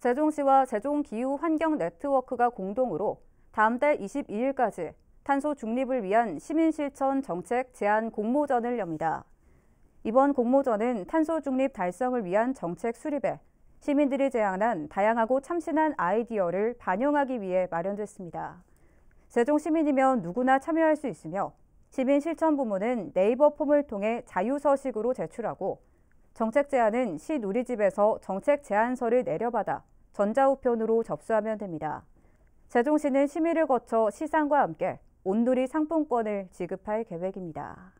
세종시와세종기후환경네트워크가 공동으로 다음 달 22일까지 탄소 중립을 위한 시민실천 정책 제안 공모전을 엽니다. 이번 공모전은 탄소 중립 달성을 위한 정책 수립에 시민들이 제안한 다양하고 참신한 아이디어를 반영하기 위해 마련됐습니다. 세종 시민이면 누구나 참여할 수 있으며 시민 실천 부문은 네이버 폼을 통해 자유서식으로 제출하고 정책 제안은 시 누리집에서 정책 제안서를 내려받아 전자우편으로 접수하면 됩니다. 세종시는 심의를 거쳐 시상과 함께 온누리 상품권을 지급할 계획입니다.